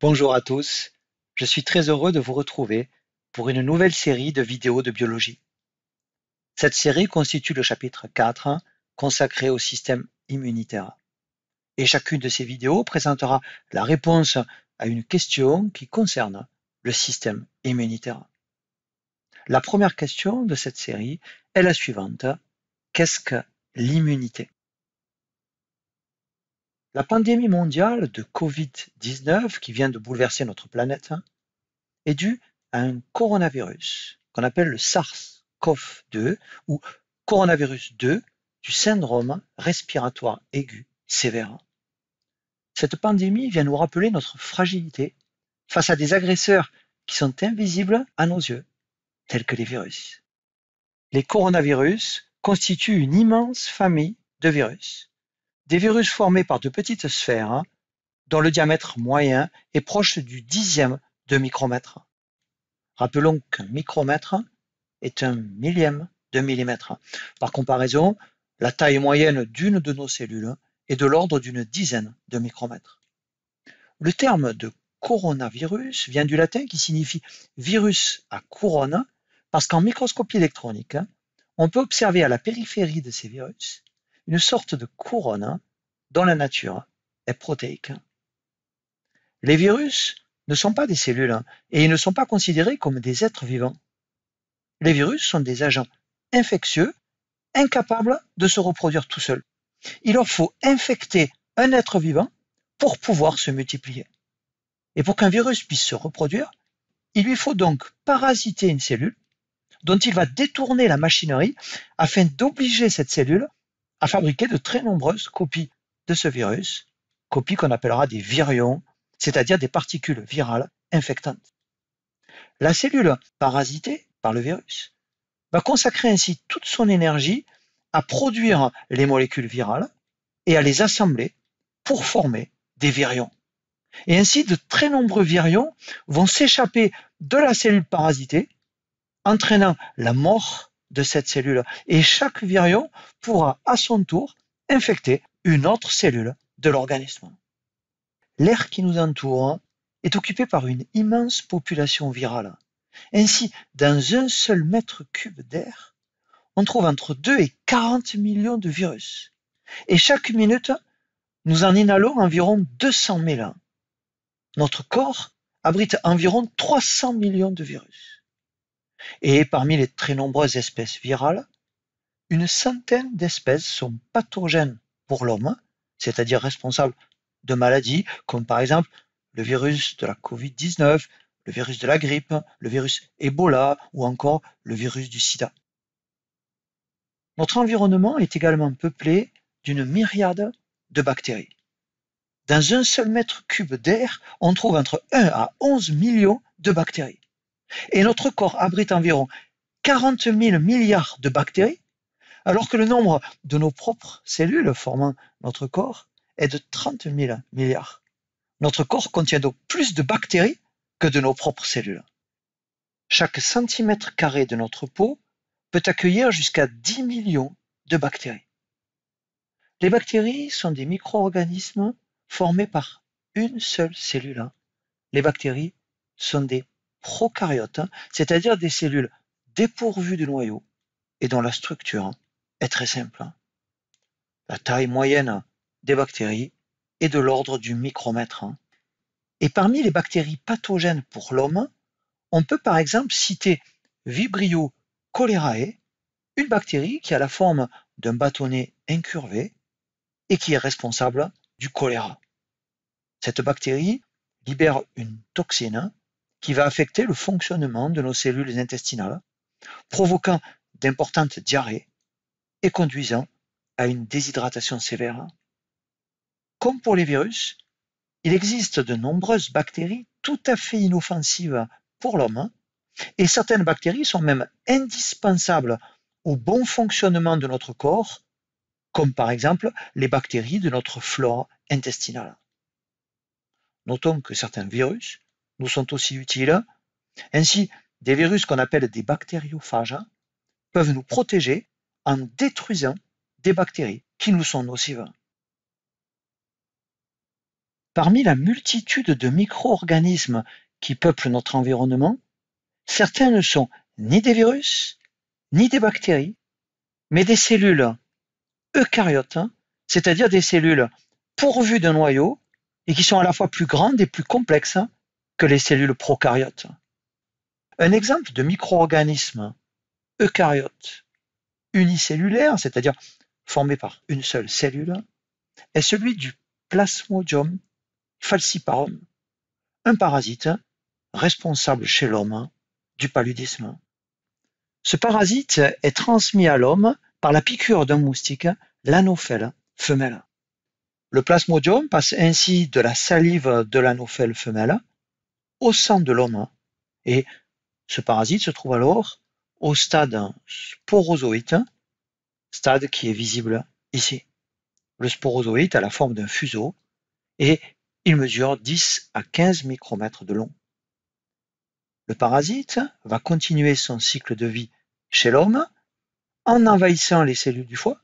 Bonjour à tous, je suis très heureux de vous retrouver pour une nouvelle série de vidéos de biologie. Cette série constitue le chapitre 4 consacré au système immunitaire. Et chacune de ces vidéos présentera la réponse à une question qui concerne le système immunitaire. La première question de cette série est la suivante. Qu'est-ce que l'immunité La pandémie mondiale de Covid-19 qui vient de bouleverser notre planète est due à un coronavirus qu'on appelle le SARS-CoV-2 ou coronavirus 2 du syndrome respiratoire aigu sévère. Cette pandémie vient nous rappeler notre fragilité face à des agresseurs qui sont invisibles à nos yeux, tels que les virus. Les coronavirus constituent une immense famille de virus. Des virus formés par de petites sphères dont le diamètre moyen est proche du dixième de micromètre. Rappelons qu'un micromètre est un millième de millimètre. Par comparaison, la taille moyenne d'une de nos cellules est de l'ordre d'une dizaine de micromètres. Le terme de coronavirus vient du latin qui signifie virus à couronne » parce qu'en microscopie électronique, hein, on peut observer à la périphérie de ces virus une sorte de couronne dont la nature hein, est protéique. Hein. Les virus ne sont pas des cellules et ils ne sont pas considérés comme des êtres vivants. Les virus sont des agents infectieux, incapables de se reproduire tout seuls. Il leur faut infecter un être vivant pour pouvoir se multiplier. Et pour qu'un virus puisse se reproduire, il lui faut donc parasiter une cellule dont il va détourner la machinerie afin d'obliger cette cellule à fabriquer de très nombreuses copies de ce virus, copies qu'on appellera des virions, c'est-à-dire des particules virales infectantes. La cellule parasitée par le virus va consacrer ainsi toute son énergie à produire les molécules virales et à les assembler pour former des virions. Et ainsi, de très nombreux virions vont s'échapper de la cellule parasitée, entraînant la mort de cette cellule. Et chaque virion pourra à son tour infecter une autre cellule de l'organisme. L'air qui nous entoure est occupé par une immense population virale. Ainsi, dans un seul mètre cube d'air, on trouve entre 2 et 40 millions de virus. Et chaque minute, nous en inhalons environ 200 000. Notre corps abrite environ 300 millions de virus. Et parmi les très nombreuses espèces virales, une centaine d'espèces sont pathogènes pour l'homme, c'est-à-dire responsables de maladies comme par exemple le virus de la Covid-19, le virus de la grippe, le virus Ebola ou encore le virus du sida. Notre environnement est également peuplé d'une myriade de bactéries. Dans un seul mètre cube d'air, on trouve entre 1 à 11 millions de bactéries. Et notre corps abrite environ 40 000 milliards de bactéries, alors que le nombre de nos propres cellules formant notre corps est de 30 000 milliards. Notre corps contient donc plus de bactéries que de nos propres cellules. Chaque centimètre carré de notre peau peut accueillir jusqu'à 10 millions de bactéries. Les bactéries sont des micro-organismes Formés par une seule cellule, hein. les bactéries sont des prokaryotes, hein. c'est-à-dire des cellules dépourvues de noyau et dont la structure hein, est très simple. La taille moyenne des bactéries est de l'ordre du micromètre. Et parmi les bactéries pathogènes pour l'homme, on peut par exemple citer Vibrio cholerae, une bactérie qui a la forme d'un bâtonnet incurvé et qui est responsable du choléra. Cette bactérie libère une toxine qui va affecter le fonctionnement de nos cellules intestinales, provoquant d'importantes diarrhées et conduisant à une déshydratation sévère. Comme pour les virus, il existe de nombreuses bactéries tout à fait inoffensives pour l'homme, et certaines bactéries sont même indispensables au bon fonctionnement de notre corps, comme par exemple les bactéries de notre flore intestinale. Notons que certains virus nous sont aussi utiles. Ainsi, des virus qu'on appelle des bactériophages peuvent nous protéger en détruisant des bactéries qui nous sont nocives. Parmi la multitude de micro-organismes qui peuplent notre environnement, certains ne sont ni des virus, ni des bactéries, mais des cellules eucaryotes, c'est-à-dire des cellules Pourvus d'un noyau et qui sont à la fois plus grandes et plus complexes que les cellules prokaryotes. Un exemple de micro-organisme eucaryote unicellulaire, c'est-à-dire formé par une seule cellule, est celui du Plasmodium falciparum, un parasite responsable chez l'homme du paludisme. Ce parasite est transmis à l'homme par la piqûre d'un moustique, l'anophèle femelle. Le plasmodium passe ainsi de la salive de l'anophèle femelle au sang de l'homme et ce parasite se trouve alors au stade sporozoïte, stade qui est visible ici. Le sporozoïte a la forme d'un fuseau et il mesure 10 à 15 micromètres de long. Le parasite va continuer son cycle de vie chez l'homme en envahissant les cellules du foie,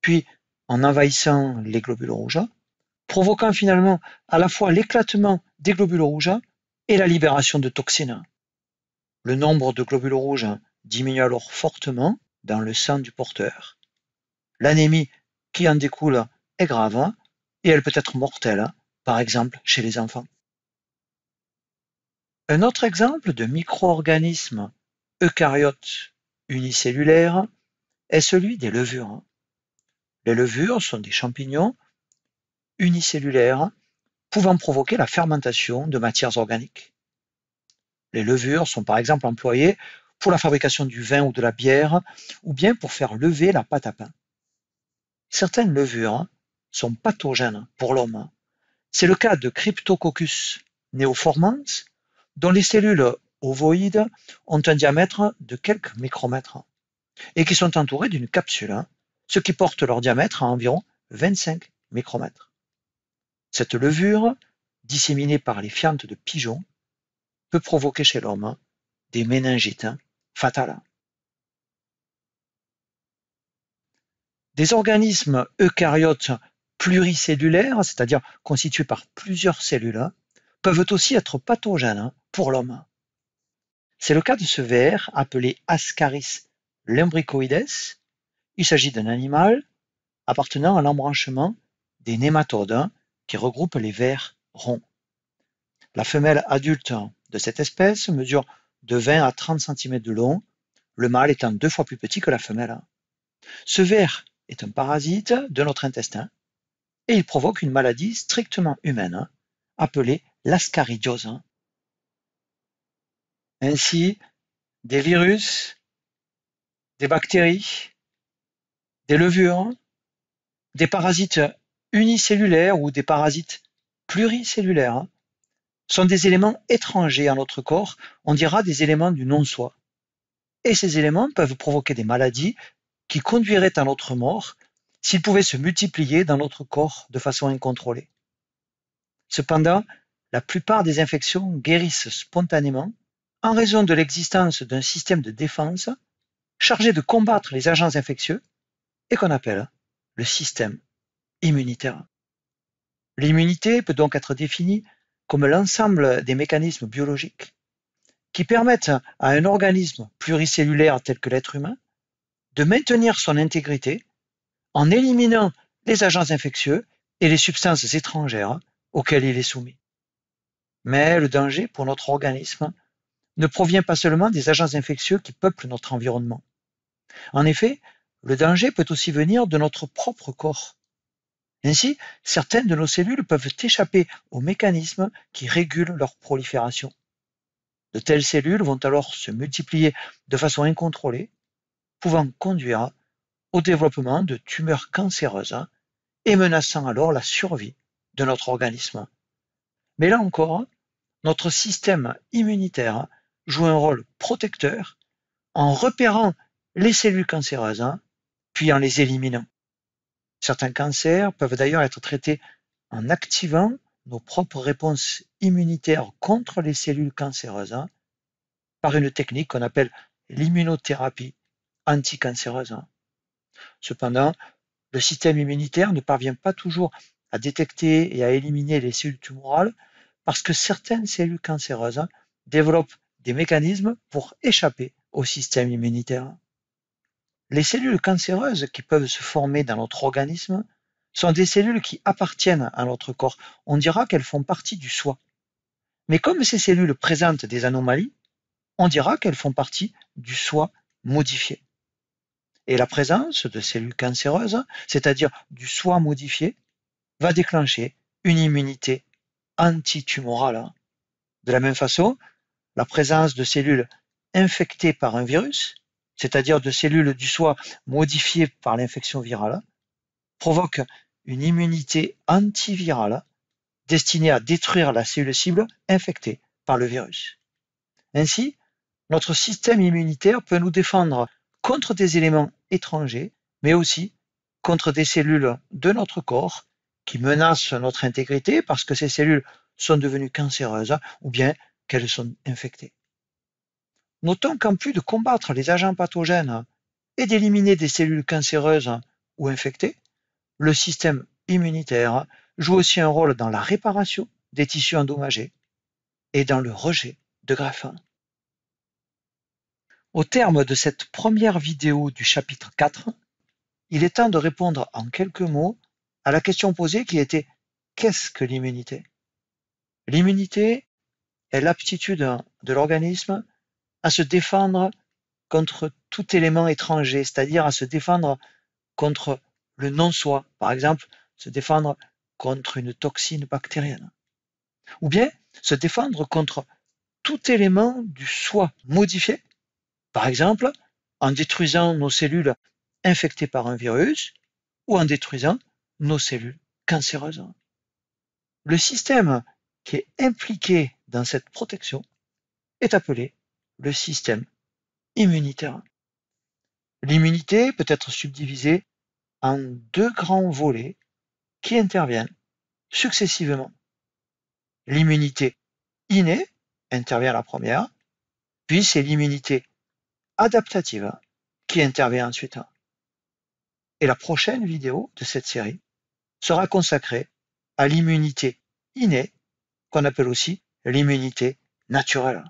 puis en envahissant les globules rouges, provoquant finalement à la fois l'éclatement des globules rouges et la libération de toxines. Le nombre de globules rouges diminue alors fortement dans le sang du porteur. L'anémie qui en découle est grave et elle peut être mortelle, par exemple chez les enfants. Un autre exemple de micro-organisme eucaryote unicellulaire est celui des levures. Les levures sont des champignons unicellulaires pouvant provoquer la fermentation de matières organiques. Les levures sont par exemple employées pour la fabrication du vin ou de la bière, ou bien pour faire lever la pâte à pain. Certaines levures sont pathogènes pour l'homme. C'est le cas de Cryptococcus neoformans, dont les cellules ovoïdes ont un diamètre de quelques micromètres et qui sont entourées d'une capsule ce qui porte leur diamètre à environ 25 micromètres. Cette levure, disséminée par les fientes de pigeons, peut provoquer chez l'homme des méningites fatales. Des organismes eucaryotes pluricellulaires, c'est-à-dire constitués par plusieurs cellules, peuvent aussi être pathogènes pour l'homme. C'est le cas de ce ver appelé Ascaris lumbricoides il s'agit d'un animal appartenant à l'embranchement des nématodes qui regroupe les vers ronds. La femelle adulte de cette espèce mesure de 20 à 30 cm de long, le mâle étant deux fois plus petit que la femelle. Ce ver est un parasite de notre intestin et il provoque une maladie strictement humaine appelée l'ascaridiose. Ainsi, des virus, des bactéries, des levures, des parasites unicellulaires ou des parasites pluricellulaires hein, sont des éléments étrangers à notre corps, on dira des éléments du non-soi. Et ces éléments peuvent provoquer des maladies qui conduiraient à notre mort s'ils pouvaient se multiplier dans notre corps de façon incontrôlée. Cependant, la plupart des infections guérissent spontanément en raison de l'existence d'un système de défense chargé de combattre les agents infectieux et qu'on appelle le système immunitaire. L'immunité peut donc être définie comme l'ensemble des mécanismes biologiques qui permettent à un organisme pluricellulaire tel que l'être humain de maintenir son intégrité en éliminant les agents infectieux et les substances étrangères auxquelles il est soumis. Mais le danger pour notre organisme ne provient pas seulement des agents infectieux qui peuplent notre environnement. En effet, le danger peut aussi venir de notre propre corps. Ainsi, certaines de nos cellules peuvent échapper aux mécanismes qui régulent leur prolifération. De telles cellules vont alors se multiplier de façon incontrôlée, pouvant conduire au développement de tumeurs cancéreuses et menaçant alors la survie de notre organisme. Mais là encore, notre système immunitaire joue un rôle protecteur en repérant les cellules cancéreuses puis en les éliminant. Certains cancers peuvent d'ailleurs être traités en activant nos propres réponses immunitaires contre les cellules cancéreuses hein, par une technique qu'on appelle l'immunothérapie anticancéreuse. Cependant, le système immunitaire ne parvient pas toujours à détecter et à éliminer les cellules tumorales parce que certaines cellules cancéreuses développent des mécanismes pour échapper au système immunitaire. Les cellules cancéreuses qui peuvent se former dans notre organisme sont des cellules qui appartiennent à notre corps. On dira qu'elles font partie du soi. Mais comme ces cellules présentent des anomalies, on dira qu'elles font partie du soi modifié. Et la présence de cellules cancéreuses, c'est-à-dire du soi modifié, va déclencher une immunité antitumorale. De la même façon, la présence de cellules infectées par un virus c'est-à-dire de cellules du soi modifiées par l'infection virale, provoque une immunité antivirale destinée à détruire la cellule cible infectée par le virus. Ainsi, notre système immunitaire peut nous défendre contre des éléments étrangers, mais aussi contre des cellules de notre corps qui menacent notre intégrité parce que ces cellules sont devenues cancéreuses ou bien qu'elles sont infectées. Notons qu'en plus de combattre les agents pathogènes et d'éliminer des cellules cancéreuses ou infectées, le système immunitaire joue aussi un rôle dans la réparation des tissus endommagés et dans le rejet de greffins. Au terme de cette première vidéo du chapitre 4, il est temps de répondre en quelques mots à la question posée qui était qu'est-ce que l'immunité L'immunité est l'aptitude de l'organisme à se défendre contre tout élément étranger, c'est-à-dire à se défendre contre le non-soi, par exemple, se défendre contre une toxine bactérienne, ou bien se défendre contre tout élément du soi modifié, par exemple, en détruisant nos cellules infectées par un virus ou en détruisant nos cellules cancéreuses. Le système qui est impliqué dans cette protection est appelé le système immunitaire. L'immunité peut être subdivisée en deux grands volets qui interviennent successivement. L'immunité innée intervient la première, puis c'est l'immunité adaptative qui intervient ensuite. Et la prochaine vidéo de cette série sera consacrée à l'immunité innée, qu'on appelle aussi l'immunité naturelle.